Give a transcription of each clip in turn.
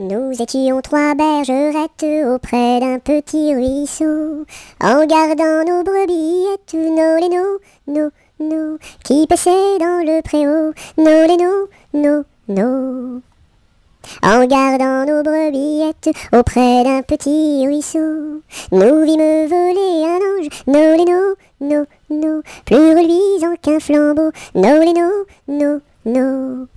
Nous étions trois bergerettes auprès d'un petit ruisseau, en gardant nos brebis et les, nos lénos, nos, nos, qui passaient dans le préau, nos lénos, nos, nos. En gardant nos brebillettes auprès d'un petit ruisseau, nous vîmes voler un ange, nos lénos, nos, nos, plus reluisant qu'un flambeau, nos lénos, nos, nos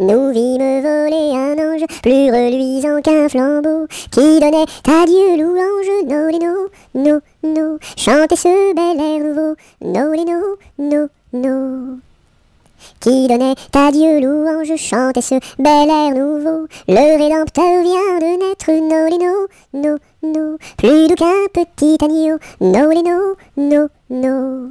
nous vîmes voler un ange, plus reluisant qu'un flambeau, qui donnait ta Dieu louange, no les no, no, no, ce bel air nouveau, no les no, no, no. Qui donnait adieu louange, chantait ce bel air nouveau, le Rédempteur vient de naître, no les no, no, plus doux qu'un petit agneau, no les no, no.